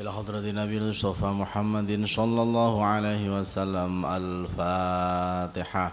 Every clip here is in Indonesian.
إلى حضرة النبي المصطفى محمد صلى الله عليه وسلم الفاتحة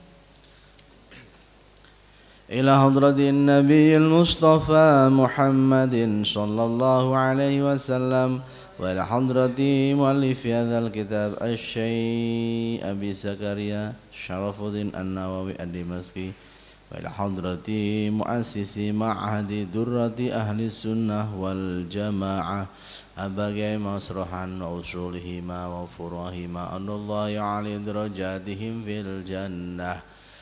إلى حضرة النبي المصطفى محمد صلى الله عليه وسلم وإلى حضرة مؤلف هذا الكتاب الشيء أبي زكريا شرف الدين النووي الدمشقي وإلى حضرة مؤسس معهد درة أهل السنة والجماعة أبقي مسرحا وأصولهما وفراهما أن الله يعلي درجاتهم في الجنة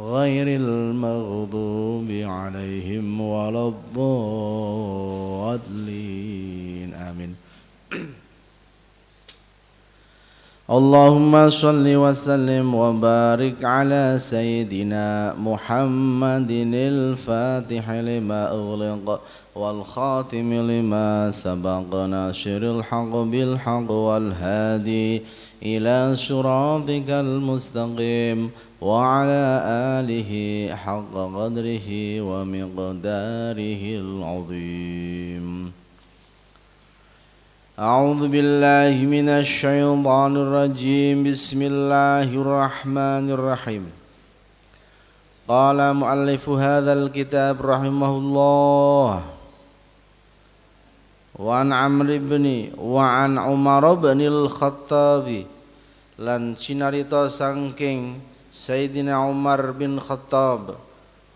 غير المغضوب عليهم ولا الضالين آمين اللهم صل وسلم وبارك على سيدنا محمد الفاتح لما أغلق والخاتم لما سبق ناشر الحق بالحق والهادي إلى صراطك المستقيم وعلى آله حق قدره ومقداره العظيم أعوذ بالله من الشيطان الرجيم بسم الله الرحمن الرحيم قال مؤلف هذا الكتاب رحمه الله وعن عمرو بن وعن عمر بن الخطاب لن sinarita sangking Sayyidina Umar bin Khattab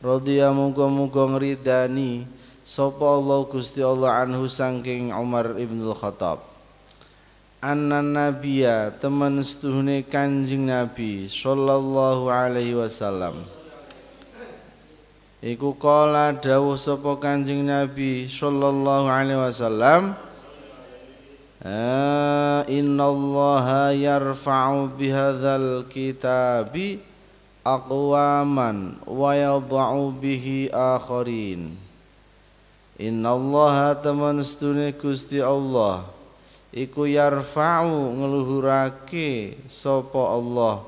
Radiyah muka-muka ngeridani Sopo Allah Gusti Allah anhu sangking Umar ibn Khattab Anna nabiya teman setuhne kanjing nabi Sallallahu alaihi wasallam Iku kola dawuh sopo kanjing nabi Sallallahu alaihi wasallam إن الله يرفع بهذا الكتاب أقواما ويضع به آخرين إن الله teman setune Gusti Allah iku yarfa'u ngeluhurake sopo Allah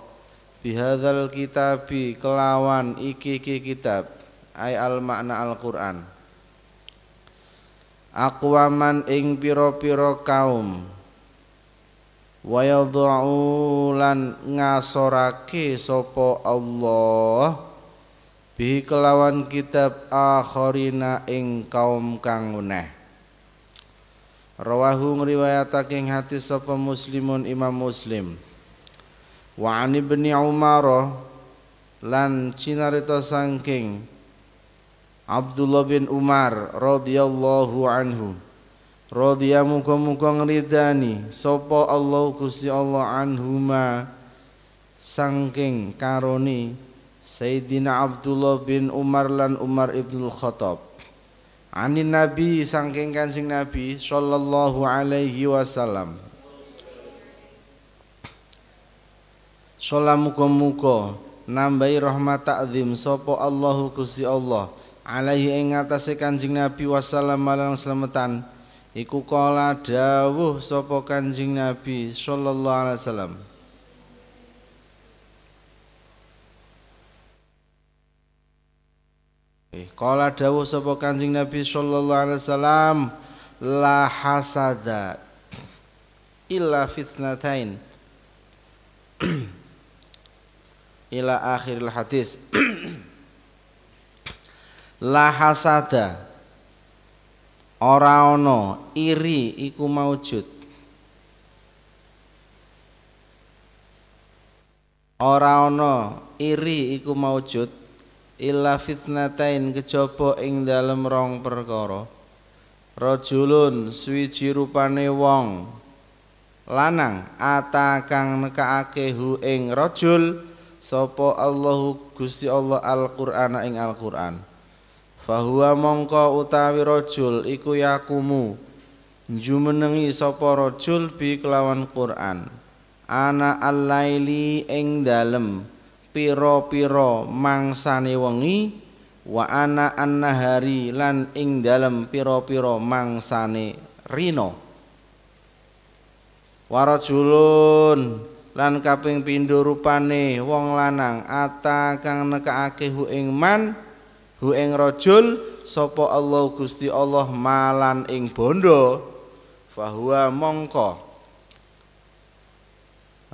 Bihadhal kitabi kelawan iki, iki kitab ay al makna Al-Qur'an aqwaman ing pira-pira kaum wa yadha'u lan ngasorake sapa Allah bihi kelawan kitab akharina ing kaum kang uneh rawahu ngriwayatake ing hati sapa muslimun imam muslim wa an ibni umar lan cinarita sangking Abdullah bin Umar radhiyallahu anhu radhiya muga-muga ngridani sapa Allah Gusti Allah anhuma sangking karoni Sayyidina Abdullah bin Umar lan Umar ibnul Khattab anin Nabi sangking kancing Nabi sallallahu alaihi wasallam Sholat muka-muka nambahi rahmat takzim sopo Allahu Gusti Allah alaihi ing atase Kanjeng Nabi wasallam malang selametan iku kala dawuh sapa Kanjeng Nabi sallallahu alaihi wasallam eh, Kala dawuh sapa Kanjeng Nabi sallallahu alaihi wasallam la hasada illa fitnatain ila akhiril hadis lahasada ora ono iri iku maujud ora ono iri iku maujud illa fitnatain kejaba ing dalem rong perkara rajulun swiji rupane wong lanang ata kang nekaake hu ing rajul sapa Allahu Gusti Allah Al-Qur'ana ing Al-Qur'an fahuwa mongko utawi rojul iku yakumu jumenengi sapa rajul bi kelawan Quran ana al-laili ing dalem piro piro mangsane wengi wa ana annahari lan ing dalem piro piro mangsane rino warajulun lan kaping pindho rupane wong lanang ata kang nekake hu ing man hu ing rajul sapa Allah Gusti Allah malan ing bondo fahuwa mongko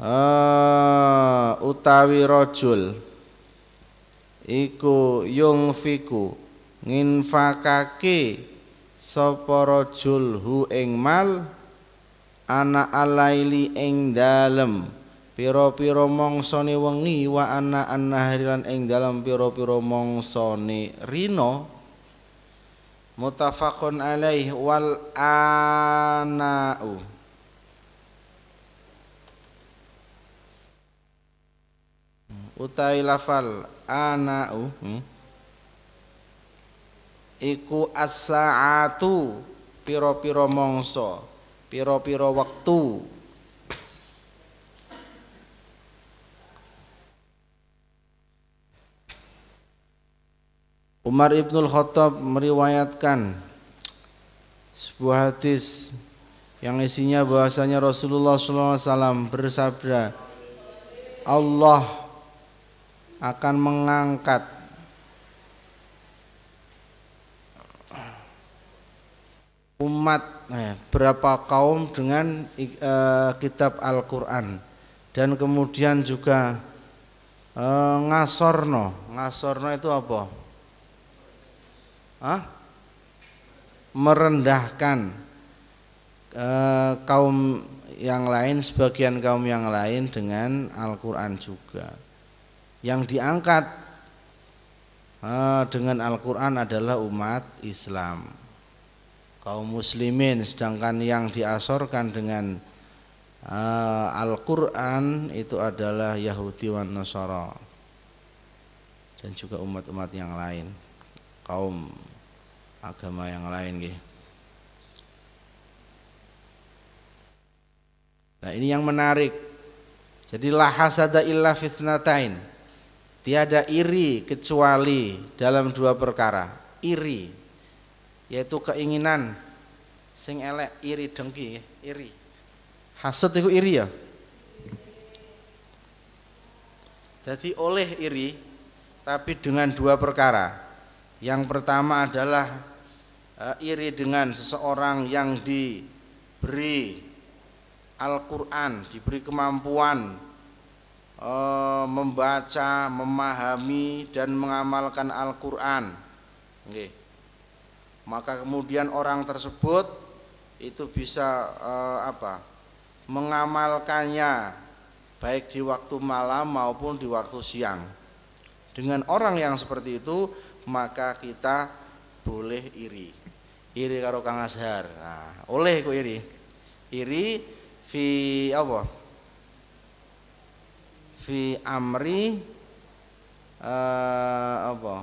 uh, utawi rajul iku yung fiku nginfakake sapa rajul hu ing mal ana alaili ing dalem Piro-piro mongsoni wengi wa ana annahari harilan ing dalam piro-piro mongsoni rino muttafaqun alaih wal anau utai lafal anau hmm? iku as-saatu piro pira mongso piro-piro waktu Umar Ibnul Khattab meriwayatkan sebuah hadis yang isinya bahasanya Rasulullah SAW bersabda Allah akan mengangkat umat eh, berapa kaum dengan eh, kitab Al-Qur'an dan kemudian juga eh, ngasorno ngasorno itu apa ah, merendahkan eh, kaum yang lain, sebagian kaum yang lain dengan Al-Quran juga. Yang diangkat eh, dengan Al-Quran adalah umat Islam, kaum muslimin, sedangkan yang diasorkan dengan eh, Al-Quran itu adalah Yahudi wan Nasara dan juga umat-umat yang lain kaum agama yang lain gitu. Nah ini yang menarik. Jadi la hasada illa fitnatain. Tiada iri kecuali dalam dua perkara. Iri yaitu keinginan sing elek iri dengki iri. hasut itu iri ya. Jadi oleh iri tapi dengan dua perkara. Yang pertama adalah Eh, iri dengan seseorang yang diberi Al-Quran, diberi kemampuan eh, membaca, memahami, dan mengamalkan Al-Quran. Maka kemudian orang tersebut itu bisa eh, apa? mengamalkannya baik di waktu malam maupun di waktu siang. Dengan orang yang seperti itu maka kita boleh iri iri karo Kang Azhar nah, oleh ku iri iri fi apa fi amri uh, apa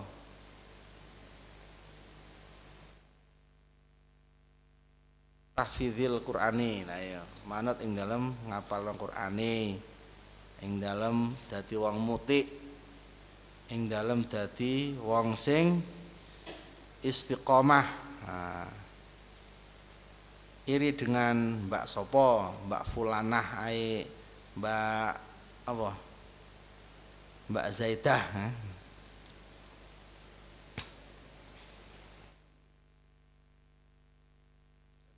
tahfidzil qur'ani nah ya manut ing dalem ngapal qur'ani ing dalem dadi wong mutik ing dalem dadi wong sing istiqomah nah, iri dengan Mbak Sopo, Mbak Fulanah ai, Mbak apa? Mbak Zaidah. Eh?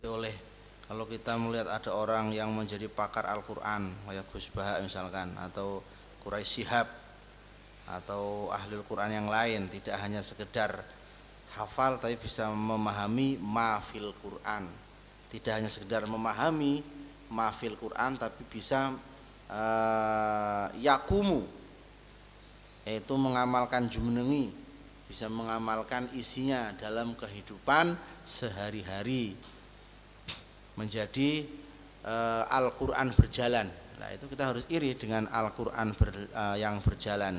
oleh kalau kita melihat ada orang yang menjadi pakar Al-Quran kayak Gus Baha misalkan atau Quraisy Sihab atau al Quran yang lain tidak hanya sekedar hafal tapi bisa memahami mafil Quran tidak hanya sekedar memahami mafil Quran tapi bisa uh, yakumu yaitu mengamalkan jumenengi bisa mengamalkan isinya dalam kehidupan sehari-hari menjadi uh, Al-Quran berjalan nah itu kita harus iri dengan Al-Quran ber, uh, yang berjalan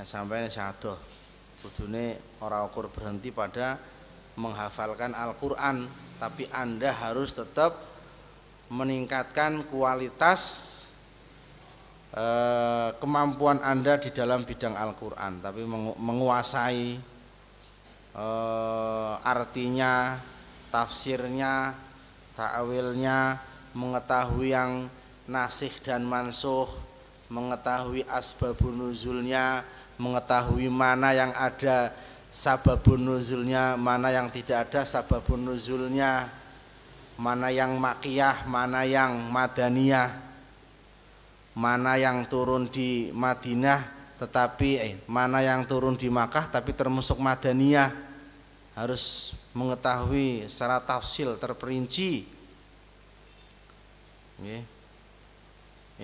nah, sampai syahadah kudune orang ukur berhenti pada menghafalkan Al-Qur'an tapi Anda harus tetap meningkatkan kualitas eh, kemampuan Anda di dalam bidang Al-Qur'an tapi menguasai eh, artinya tafsirnya ta'wilnya, mengetahui yang nasih dan mansuh mengetahui asbabun nuzulnya mengetahui mana yang ada sababun nuzulnya, mana yang tidak ada sababun nuzulnya, mana yang makiyah, mana yang madaniyah, mana yang turun di Madinah tetapi eh, mana yang turun di Makkah tapi termasuk madaniyah harus mengetahui secara tafsil terperinci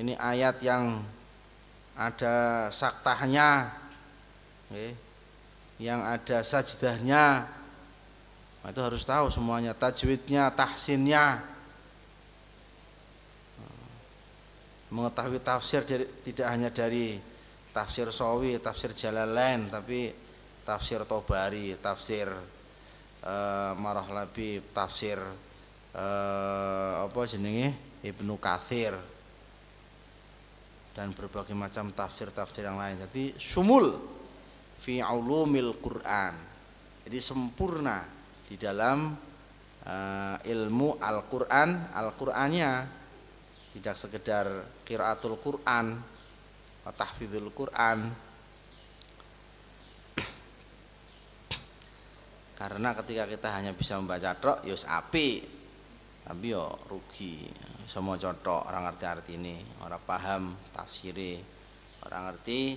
ini ayat yang ada saktahnya yang ada sajdahnya nah, itu harus tahu semuanya tajwidnya tahsinnya hmm. mengetahui tafsir dari, tidak hanya dari tafsir sawi tafsir jalalain tapi tafsir tobari tafsir eh, marah labi tafsir e, apa jenenge ibnu kathir dan berbagai macam tafsir-tafsir yang lain jadi sumul fi ulumil Quran. Jadi sempurna di dalam uh, ilmu Al-Qur'an, Al-Qur'annya tidak sekedar kiraatul Quran, tahfidzul Quran. Karena ketika kita hanya bisa membaca tok yus ya api tapi yo ya rugi. Semua contoh orang ngerti arti ini, orang paham tafsir, orang ngerti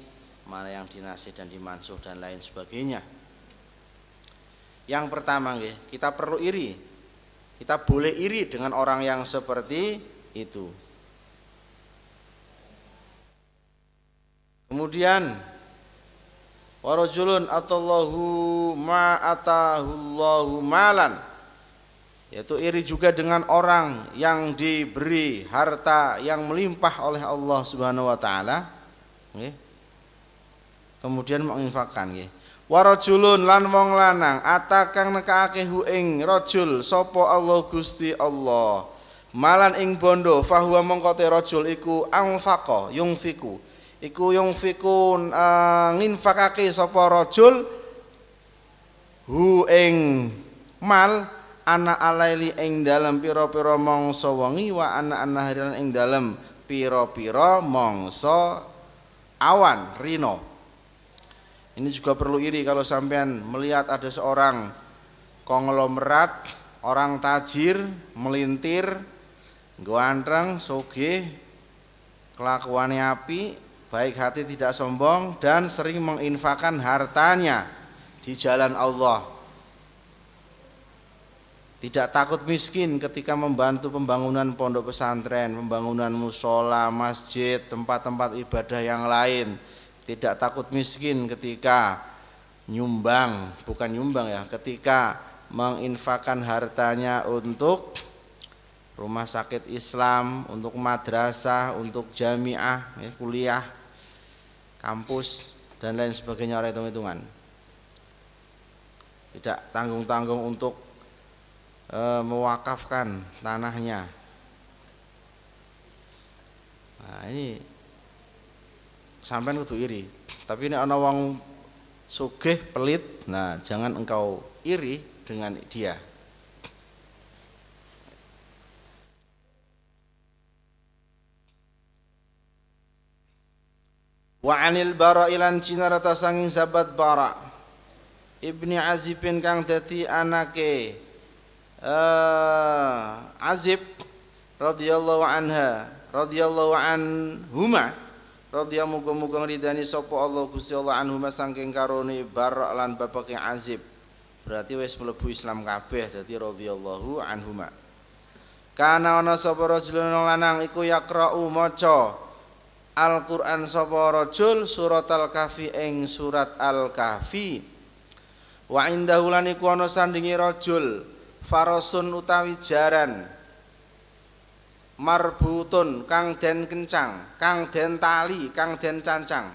mana yang dinasih dan dimansuh dan lain sebagainya. Yang pertama kita perlu iri. Kita boleh iri dengan orang yang seperti itu. Kemudian warajulun atallahu ma'atahullahu malan yaitu iri juga dengan orang yang diberi harta yang melimpah oleh Allah Subhanahu wa taala nggih kemudian menginfakkan nggih warajulun lan wong lanang atakang nekake hu ing rajul sapa Allah Gusti Allah malan ing bondo fahuwa mongkote rajul iku angfaqa yungfiku iku yungfiku uh, eh, nginfakake sapa rajul hu ing mal ana alaili ing dalem piro piro mongso wengi wa ana anahrilan ing dalem piro piro mongso awan rino ini juga perlu iri kalau sampean melihat ada seorang konglomerat, orang tajir, melintir, ganteng, soge, kelakuan api, baik hati tidak sombong dan sering menginfakan hartanya di jalan Allah. Tidak takut miskin ketika membantu pembangunan pondok pesantren, pembangunan musola, masjid, tempat-tempat ibadah yang lain tidak takut miskin ketika nyumbang, bukan nyumbang ya, ketika menginfakan hartanya untuk rumah sakit Islam, untuk madrasah, untuk jamiah, ya, kuliah, kampus dan lain sebagainya oleh hitung-hitungan. Tidak tanggung-tanggung untuk e, mewakafkan tanahnya. Nah, ini sampean kudu iri. Tapi ini ana wong sugih pelit, nah jangan engkau iri dengan dia. Wa anil bara ilan cinarata sanging sahabat bara Ibni Azibin kang dadi anake uh, Azib radhiyallahu anha radhiyallahu huma radhiya muga-muga Ridani sapa Allah Gusti Allah anhu saking karone Barak lan bapake Azib berarti wis mlebu Islam kabeh dadi radhiyallahu anhuma kana ana sapa rajulun lanang iku yaqra'u maca Al-Qur'an sapa rajul surat Al-Kahfi ing surat Al-Kahfi. Wa indahu lan iku ana sandingi rajul farasun utawi jaran marbutun kang den kencang kang den tali kang den cancang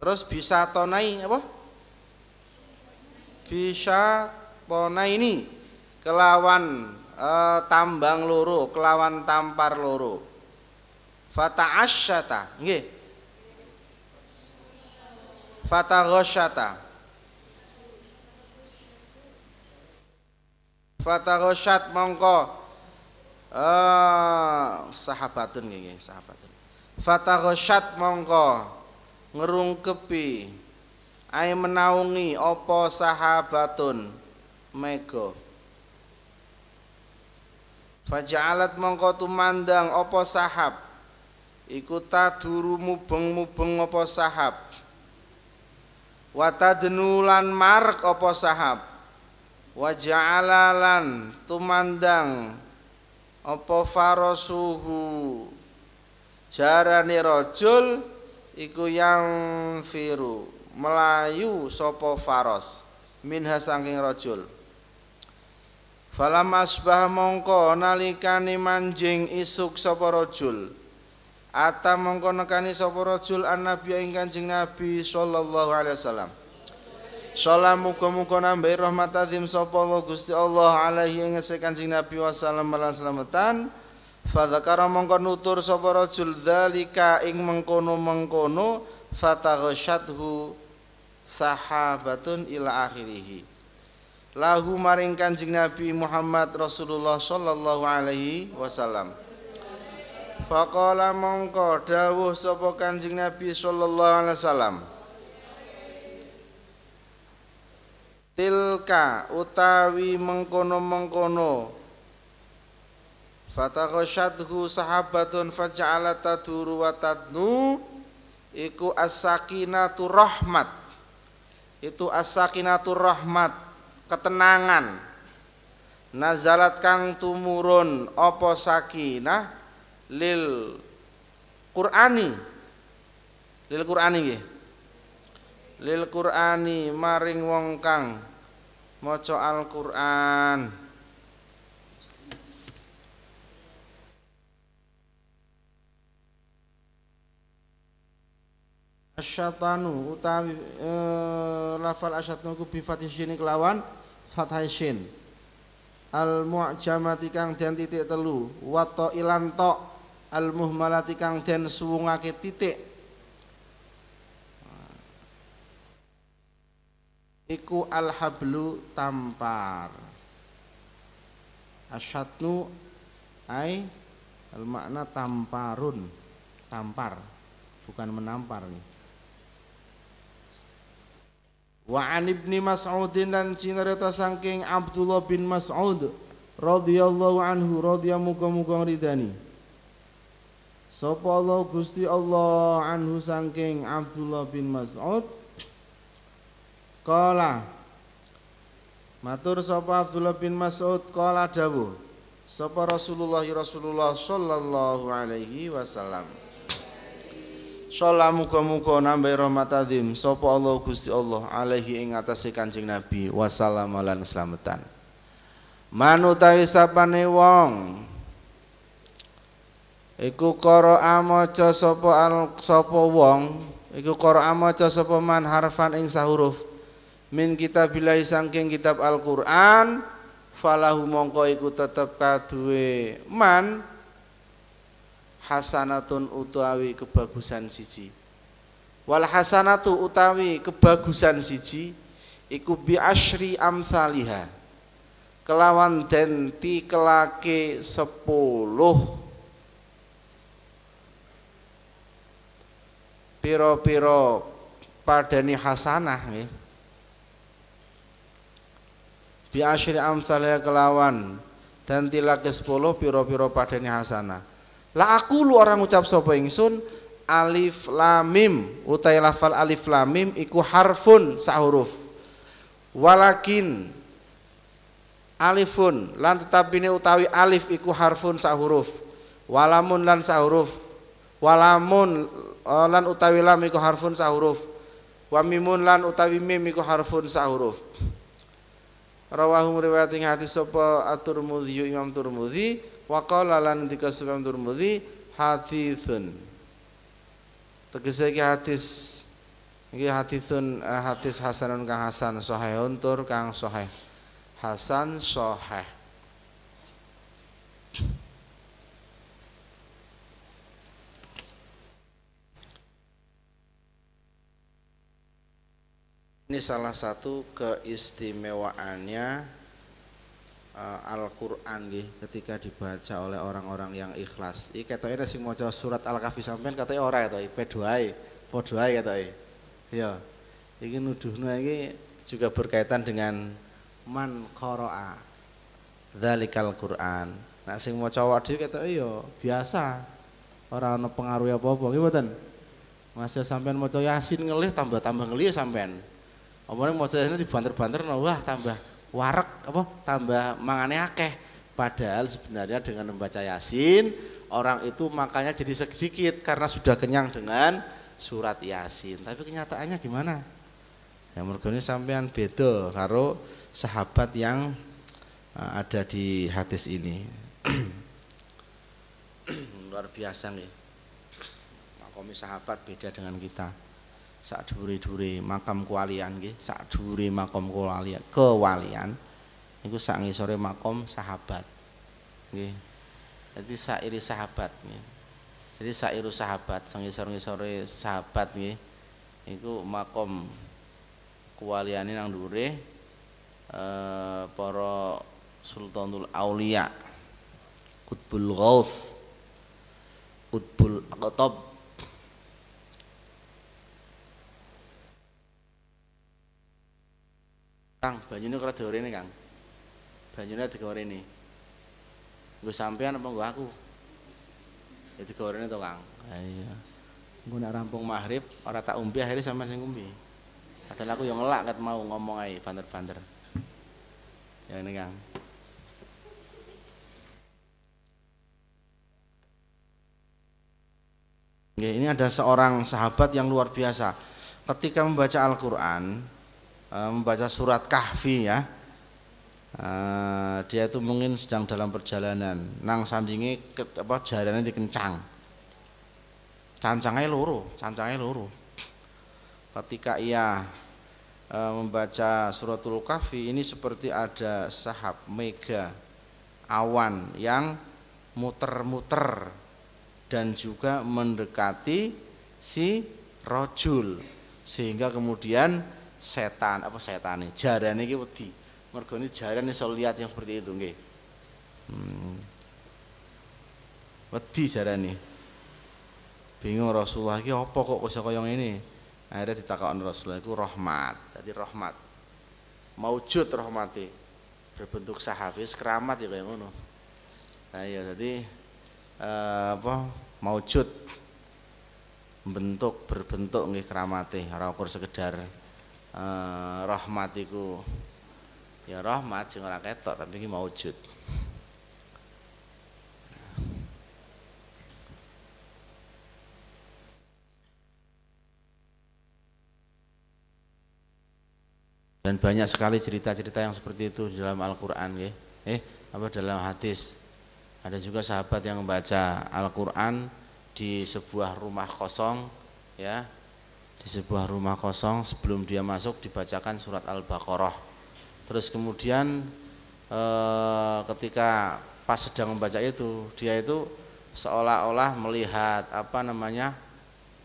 terus bisa tonai apa bisa tonai ini kelawan e, tambang loro kelawan tampar loro fata asyata nggih fata ghasyata fatarosyat mongko eh sahabatun gini sahabatun fatarosyat mongko kepi, ay menaungi opo sahabatun mego Fajalat mongko tumandang opo sahab ikuta taduru mubeng-mubeng opo sahab Wata denulan mark opo sahab wa ja'alalan tumandang apa farasuhu jarani rojul, iku yang firu melayu sopo faros minha sangking rojul. falam asbah mongko nalikane manjing isuk sapa rojul, ata mongko nekani sapa rajul annabi ing kanjeng nabi sallallahu alaihi wasallam Sholat muka-muka nambahi rahmat adzim sapa Allah Gusti Allah alaihi ing Kanjeng Nabi wasallam lan slametan. Fadzakara mongko nutur sapa rajul dzalika ing mengkono-mengkono syadhu sahabatun ila akhirih. Lahu maring Kanjeng Nabi Muhammad Rasulullah sallallahu alaihi wasallam. Faqala mongko dawuh sapa Kanjeng Nabi sallallahu alaihi wasallam. tilka utawi mengkono-mengkono Fatakosyadhu sahabatun faja'ala taduru wa tadnu Iku as-sakinatu rahmat Itu as-sakinatu rahmat Ketenangan Nazalat kang tumurun Opo sakinah Lil Qur'ani Lil Qur'ani gitu lil Qur'ani maring wong kang maca Al-Qur'an Asyatanu utawi e, lafal asyatanu ku bi fathih kelawan fathah sin Al mu'jamati kang den titik telu wa ta ilan ta al muhmalati kang den suwungake titik iku alhablu tampar asyatnu ai al makna tamparun tampar bukan menampar nih Wa an ibni mas'ud dan sinarita sangking Abdullah bin Mas'ud radhiyallahu anhu radhiya muka muka ridani. Sapa Allah Gusti Allah anhu sangking Abdullah bin Mas'ud Kolah. Matur sapa Abdullah bin Mas'ud qala dawuh sapa Rasulullah ya Rasulullah sallallahu alaihi wasallam Sholamu muka-muka nambai Sopo Allah Gusti Allah Alaihi ing kancing Nabi wasallam lan selamatan Manu tawi sapane wong Iku koro amaca sopo al sopo wong Iku koro amaca sopo man harfan ing sahuruf min kitabillahi sangking kitab Al-Qur'an falahu mongko iku tetep kaduwe man hasanatun utawi kebagusan siji wal hasanatu utawi kebagusan siji iku bi asyri kelawan den kelake sepuluh piro-piro padani hasanah nih bi asyri amsalnya kelawan dan tilak ke sepuluh piro-piro padani hasana la aku lu orang ucap sapa ingsun alif lamim utai lafal alif lamim iku harfun sahuruf walakin alifun lan ini utawi alif iku harfun sahuruf walamun lan sahuruf walamun e, lan utawi lam iku harfun sahuruf wamimun lan utawi mim iku harfun sahuruf rawahu riwayat ing hadis sapa at-Tirmidzi Imam Tirmidzi wa qala lan dika Imam Tirmidzi hadisun tegese iki hadis iki hadisun eh, hadis hasanun kang hasan sahih tur kang sahih hasan sahih Ini salah satu keistimewaannya uh, Al-Qur'an ketika dibaca oleh orang-orang yang ikhlas. Iki ketoke sing maca surat Al-Kahfi sampean ketoke ora ketoke pedoai, podoai ketoke. Iya. Iki nuduhno iki juga berkaitan dengan man qara'a dzalikal Qur'an. Nek sing maca wae dhewe ketoke ya biasa. Ora ana pengaruh apa-apa. Nggih mboten? Masih ya sampean maca Yasin ngelih tambah-tambah ngelih ya sampean apa nih maksudnya dibanter-banter wah tambah warak apa tambah mangane akeh padahal sebenarnya dengan membaca yasin orang itu makanya jadi sedikit karena sudah kenyang dengan surat yasin tapi kenyataannya gimana ya mergone sampean beda karo sahabat yang eh, ada di hadis ini luar biasa nih makomi sahabat beda dengan kita sak duri duri makam kewalian nggih, sak dure makam kewalian, kewalian niku sak ngisore makam sahabat. Nggih. Dadi sairi sahabat nggih. Jadi sairu sahabat, sang ngisor-ngisore sahabat nggih. Niku makam kewaliane nang duri eh para sultanul aulia Qutbul Ghaus Qutbul Aqtab Kang, banyune ora nih Kang. Banyune nih, Nggo sampean apa nggo aku? Ya nih to, Kang. ayo, ah, iya. Engko nak rampung maghrib ora tak umpi akhirnya sama sing umpi. Padahal aku yang ngelak kat mau ngomong ae banter-banter. Ya ini, Kang. Ini ada seorang sahabat yang luar biasa. Ketika membaca Al-Quran, Eh, membaca surat kahfi ya eh, dia itu mungkin sedang dalam perjalanan nang sandingi ke, apa jalannya dikencang cancangnya loro cancangnya loro ketika ia uh, membaca suratul kahfi ini seperti ada sahab mega awan yang muter-muter dan juga mendekati si rojul sehingga kemudian setan apa setan ini jaran ini wedi jaran ini selalu lihat yang seperti itu nggih hmm. wedi jarane bingung Rasulullah lagi apa kok kok koyong ini akhirnya ditakakan Rasulullah itu rahmat jadi rahmat maujud rahmati berbentuk sahabis keramat ya kayak ngono nah iya jadi eh, apa maujud bentuk berbentuk nggih keramati ora sekedar eh, ya rahmat sing ora ketok tapi iki maujud dan banyak sekali cerita-cerita yang seperti itu di dalam Al-Qur'an ya. Eh, apa dalam hadis. Ada juga sahabat yang membaca Al-Qur'an di sebuah rumah kosong ya di sebuah rumah kosong sebelum dia masuk dibacakan surat Al-Baqarah. Terus kemudian e, ketika pas sedang membaca itu, dia itu seolah-olah melihat apa namanya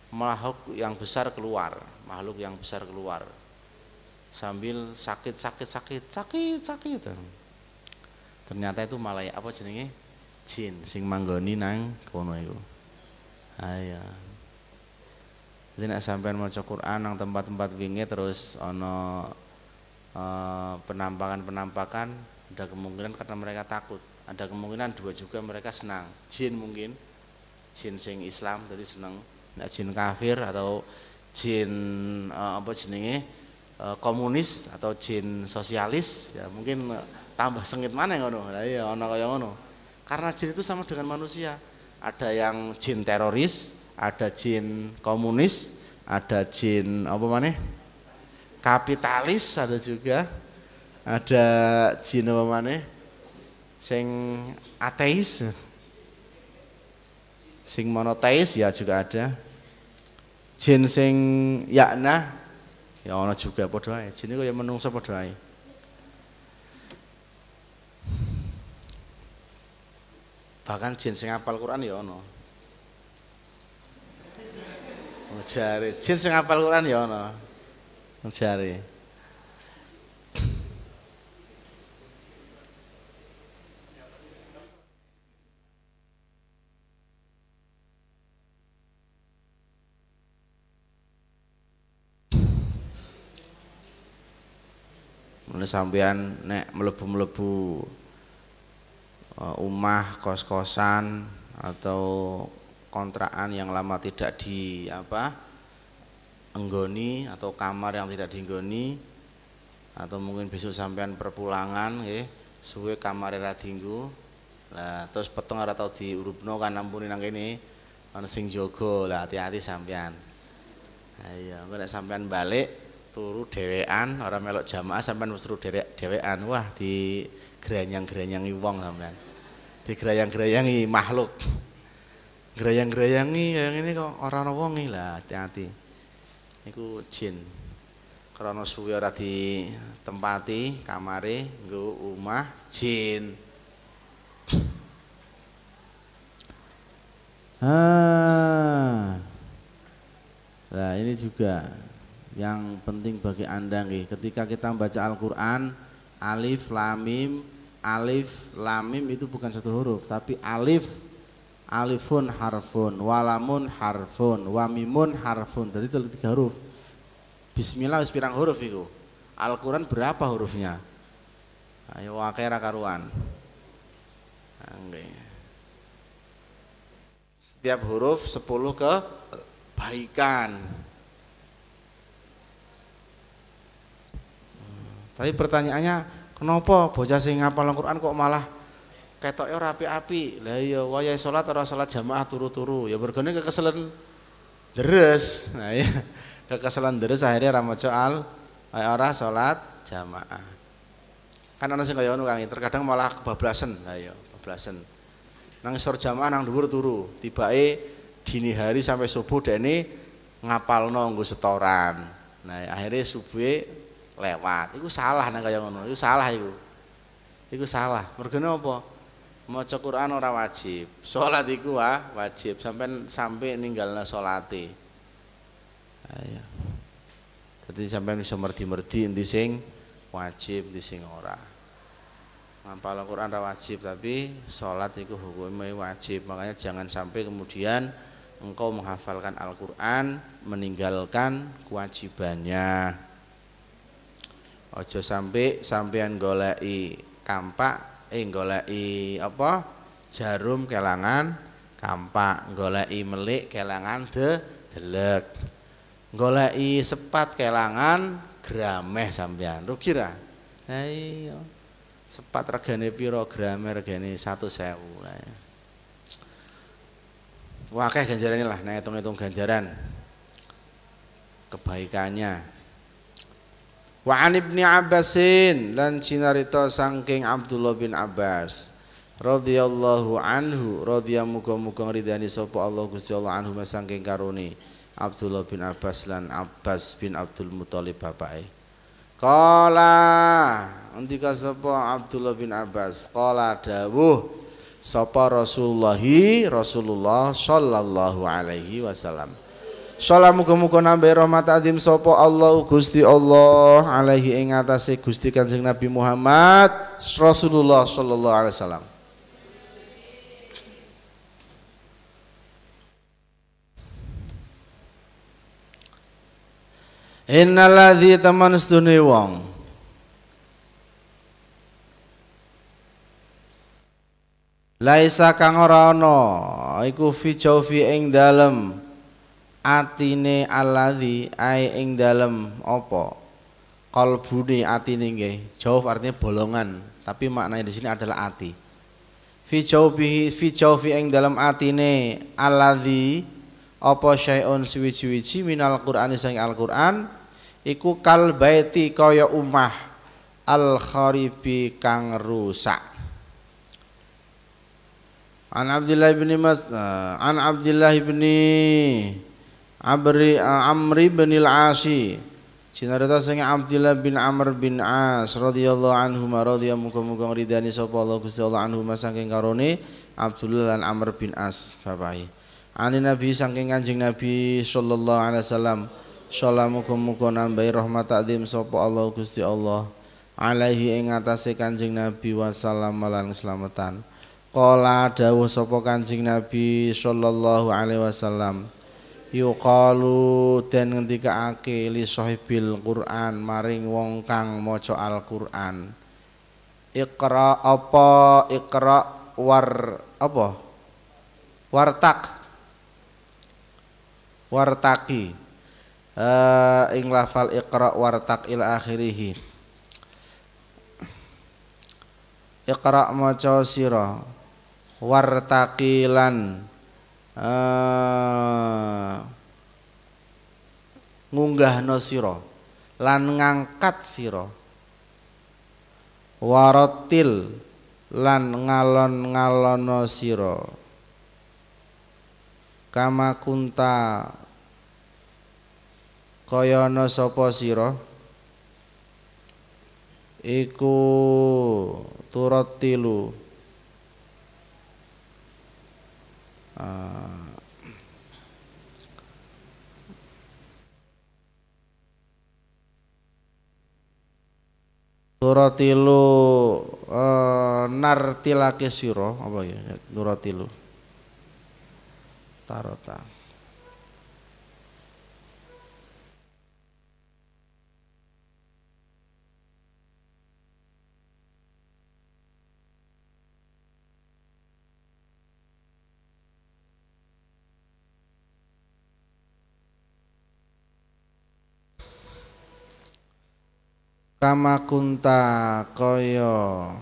makhluk yang besar keluar, makhluk yang besar keluar. Sambil sakit sakit sakit sakit sakit. Ternyata itu malaya apa jenenge? Jin sing manggoni nang kono itu Ayo. Ah, iya jadi nak sampean maca Quran nang tempat-tempat wingi terus ono eh, penampakan-penampakan ada kemungkinan karena mereka takut ada kemungkinan dua juga mereka senang jin mungkin jin sing Islam jadi senang nak jin kafir atau jin eh, apa jenenge uh, komunis atau jin sosialis ya mungkin tambah sengit mana yang ono iya ono kaya ono karena jin itu sama dengan manusia ada yang jin teroris ada jin komunis, ada jin apa mana? Kapitalis ada juga, ada jin apa mana? Sing ateis, sing monoteis ya juga ada. Jin sing yakna ya ono juga padha Jin iku yang menungsa padha Bahkan jin sing apal Quran ya ono. Jare, jin sing hafal Quran ya ana. Jare. Mulai sampean nek melebu-melebu umah eh, kos-kosan atau kontrakan yang lama tidak di apa enggoni atau kamar yang tidak dienggoni atau mungkin besok sampean perpulangan ya, suwe kamar era tinggu lah terus peteng ora tau diurupno kan ampuni nang kene ana sing jogo lah hati-hati sampean ayo iya, engko sampean balik turu dhewean orang melok jamaah sampean wis turu dhewean wah di gerayang-gerayangi wong sampean di gerayang gerayangi makhluk gerayang-gerayangi kayak ini kok orang ana wong lah hati-hati. Niku jin. Karena suwi ora ditempati kamare nggo omah jin. Nah, ini juga yang penting bagi Anda nih. Ketika kita membaca Al-Qur'an, alif lamim, alif lamim itu bukan satu huruf, tapi alif alifun harfun walamun harfun wamimun harfun Jadi itu tiga huruf bismillah wis pirang huruf itu Al-Quran berapa hurufnya ayo Wakera karuan setiap huruf 10 kebaikan tapi pertanyaannya kenapa bocah sing ngapal Al-Quran kok malah ketoknya ora api-api lah iya waya sholat ora sholat jamaah turu-turu ya bergone kekeselan deres nah ya kekeselan deres akhirnya ramajo al eh, ora sholat jamaah kan ana sing kaya ngono Kang terkadang malah kebablasan lah iya kebablasan nang isor jamaah nang dhuwur turu tibake dini hari sampai subuh dan ini ngapal nunggu setoran nah akhirnya subuh lewat itu salah nang kayak ngono itu salah itu itu salah mergo apa maca Quran ora wajib. Salat iku ah, wajib sampean sampai ninggalna salate. Ayo. Ah, iya. Dadi sampean bisa merdi-merdi endi sing wajib, endi sing ora. Mampal Quran ora wajib tapi salat itu hukumnya wajib. Makanya jangan sampai kemudian engkau menghafalkan Al-Qur'an meninggalkan kewajibannya. Ojo sampai sampean gola'i kampak eh apa jarum kelangan kampak golei melik kelangan de delek golei sepat kelangan grameh sampean rugi ra ayo iya. sepat regane piro grameh regane satu lah ya. Wah, kayak ganjaran lah, nah hitung-hitung ganjaran kebaikannya wa an ibni abbasin lan cinarita saking Abdullah bin Abbas radhiyallahu anhu radhiya muga-muga ridani sapa Allah Gusti Allah anhu saking karone Abdullah bin Abbas lan Abbas bin Abdul Muthalib bapake Kala Andika sapa Abdullah bin Abbas Kala dawuh Sapa Rasulullah Rasulullah Sallallahu alaihi wasallam Sholat muka-muka nambah rahmat adim sopo Allah Gusti Allah alaihi ing Gusti Kanjeng Nabi Muhammad Rasulullah sallallahu alaihi wasallam. Innaladhi teman sedune wong Laisa kang ora ana iku fi jaufi ing dalem atine aladi ai ing dalem apa qalbune atine nggih jawf artinya bolongan tapi maknanya di sini adalah ati fi jawfihi fi jawfi ing dalem atine opo apa syai'un suwi-suwi minal qur'ani sang al-qur'an iku kal baiti kaya umah al kharibi kang rusak An Abdullah bin Mas eh, An Abdullah bin Abri eh, Amri bin Al-Asi Cinarita sing Abdullah bin Amr bin As radhiyallahu anhu ma radhiya muga-muga ridani sapa Allah Gusti Allah anhu saking karone Abdullah lan Amr bin As bapahe. Ani Nabi saking Kanjeng Nabi sallallahu alaihi wasallam salamuga muga nambahi rahmat takdim sapa Allah Gusti Allah alaihi ing atase Kanjeng Nabi wasallam lan keselamatan. Qala dawuh sapa Kanjeng Nabi sallallahu alaihi wasallam yuqalu den ngendikake li sohibil Quran maring wong kang maca Al-Qur'an Iqra apa Iqra war apa wartak wartaki uh, eh, ing lafal Iqra wartak ila akhirih Iqra maca sira wartakilan ngunggah eh, ngunggahno sira lan ngangkat siro, warotil lan ngalon ngalon nosiro, kama kunta koyono ana sapa iku turatilu uh, ah. Nuratilu uh, eh, nartilake Siro apa ya Nuratilu Tarota kama kunta koyo,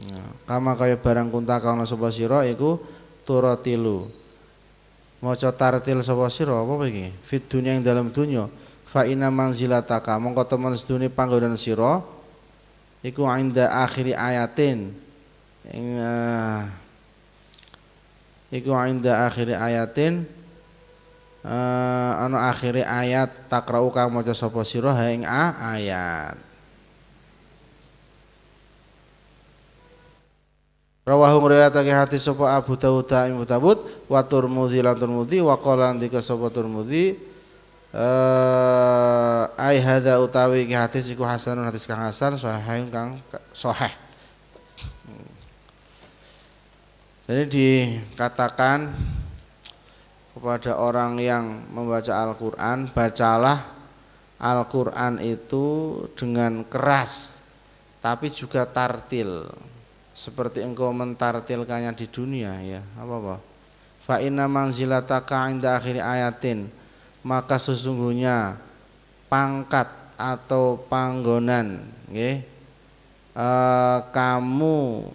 ya, kama koyo barang kunta kana sapa sira iku turatilu maca tartil sapa sira apa iki fit dunya ing dalam dunya fa inna manzilataka mongko temen sedune panggonan sira iku inda akhiri ayatin ing uh, iku inda akhiri ayatin uh, ana akhiri ayat takrau kang maca sapa sira ing ayat Rawahu ngriwayatake hati sapa Abu Dawud Abu Dawud wa Tirmidzi lan Tirmidzi wa qala lan dika sapa Tirmidzi eh ai hadza utawi ki hadis iku hasanun hadis kang hasan sahih kang sahih. Jadi dikatakan kepada orang yang membaca Al-Qur'an bacalah Al-Qur'an itu dengan keras tapi juga tartil seperti engkau mentartilkannya di dunia ya apa apa fa inna manzilataka inda akhir ayatin maka sesungguhnya pangkat atau panggonan ya, e, kamu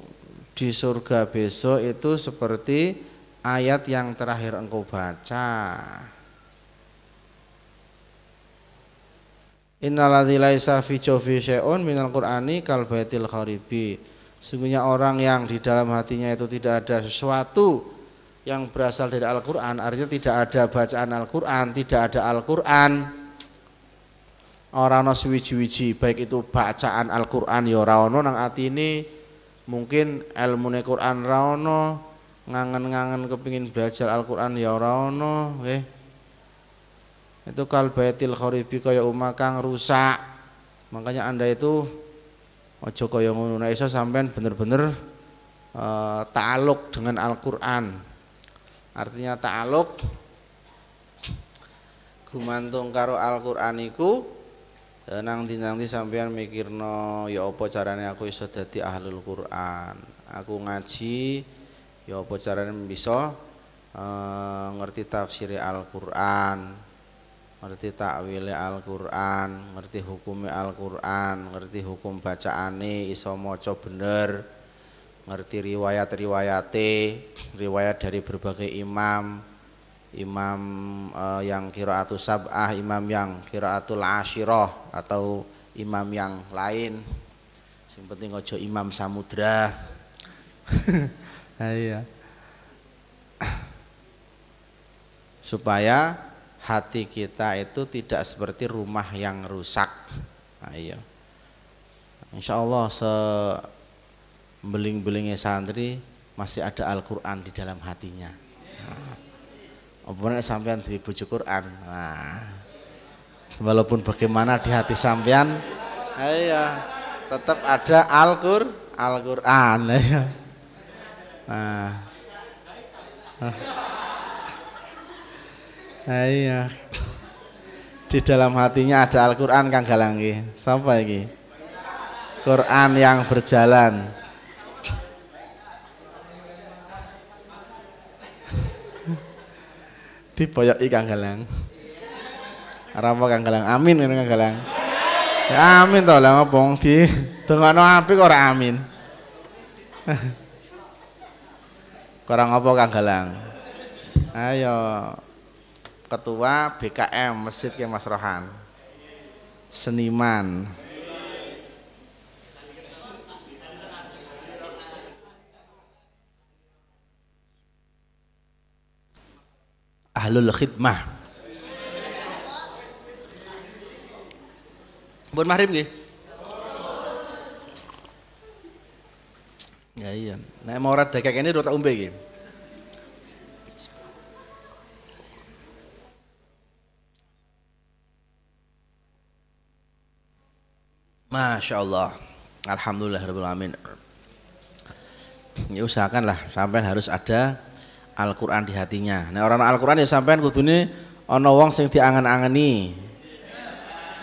di surga besok itu seperti ayat yang terakhir engkau baca Innaladzi laisa fi syai'un minal Qur'ani kal baitil kharibi Sebenarnya orang yang di dalam hatinya itu tidak ada sesuatu yang berasal dari Al-Quran Artinya tidak ada bacaan Al-Quran, tidak ada Al-Quran Orang nasi wiji baik itu bacaan Al-Quran ya raono nang ati ini mungkin ilmu Quran raono ngangen-ngangen kepingin belajar Al-Quran ya raono eh. itu kalbaitil khoribi kaya umakang rusak makanya anda itu Ojo kaya ngono nek iso sampean bener-bener uh, eh, ta'aluk dengan Al-Qur'an. Artinya ta'aluk gumantung karo Al-Qur'an iku eh, nang sampean mikirno ya apa carane aku iso dadi ahlul Qur'an. Aku ngaji ya apa carane bisa eh, ngerti tafsir Al-Qur'an ngerti takwile Al-Qur'an, ngerti hukume Al-Qur'an, ngerti hukum bacaane iso maca bener, ngerti riwayat-riwayate, riwayat dari berbagai imam, imam uh, yang kiraatul sab'ah, imam yang kiraatul asyirah atau imam yang lain. Sing penting ojo imam samudra. nah, iya. Supaya hati kita itu tidak seperti rumah yang rusak. Nah, iya. Insya Allah sebeling-belingnya santri masih ada Al-Quran di dalam hatinya. Nah, sampean di bujuk Quran. Nah, walaupun bagaimana di hati sampean, ayo, nah, iya, tetap ada Al-Qur, Al-Quran. nah. Iya. nah Nah, iya. Di dalam hatinya ada Al-Qur'an Kang Galang iki. Sapa iki? Quran yang berjalan. iki Kang Galang. Apa Kang Galang? Amin Kang Galang. Ya, amin to lah ngopo di dongano apik ora amin. Kurang apa Kang Galang? Ayo ketua BKM Masjid Kiai Mas Rohan seniman ahlul khidmah buat mahrib nggih ya iya nek mau rada dekek ini rota umbe nggih Masya Allah. Alhamdulillah Amin. Ya usahakanlah sampai harus ada Al-Quran di hatinya. Nah orang Al-Quran ya sampai kudune ono wong sing diangan-angani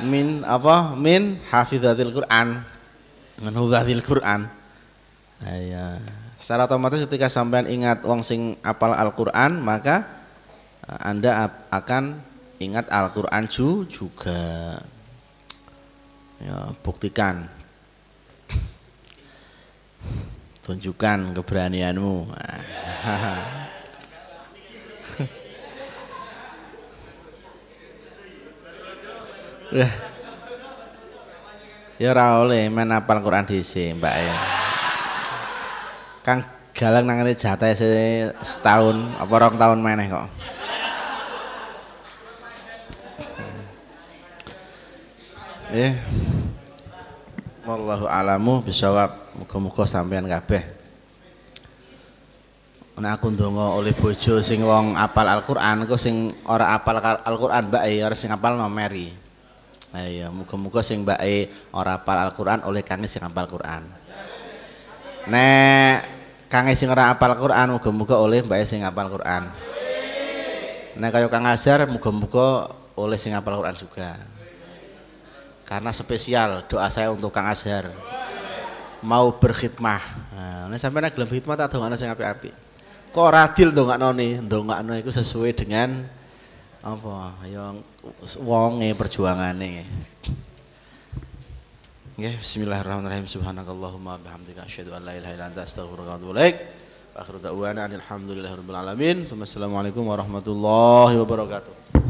min apa min hafidhatil Quran menhubatil Quran nah, iya. secara otomatis ketika sampean ingat wong sing apal Al-Quran maka eh, anda akan ingat Al-Quran juga ya, buktikan tunjukkan keberanianmu ya ora oleh men apal Quran DC mbak ya Kang galang nangane jatah setahun apa rong tahun meneh kok eh Wallahu alamu bisawab. Muga-muga sampean kabeh. Nek aku ndonga oleh bojo sing wong apal Al-Qur'an, kok sing ora apal Al-Qur'an mbake ora sing apal nomeri. Ha iya, muga-muga sing mbake ora apal Al-Qur'an oleh kange sing apal Qur'an. Nek kange sing ora apal Qur'an muga-muga oleh mbake sing apal Qur'an. Nek kaya Kang Azhar muga-muga oleh sing apal Qur'an juga karena spesial doa saya untuk Kang Azhar mau berkhidmah nah sampai nak gelem khidmat atau mana sing ngapi api kok radil dongaknone noni itu sesuai dengan apa yang wonge perjuangan Ya, bismillahirrahmanirrahim. Subhanakallahumma bihamdika asyhadu an la ilaha illa anta astaghfiruka wa atubu ilaik. Wa akhiru da'wana alhamdulillahirabbil alamin. Wassalamualaikum warahmatullahi wabarakatuh.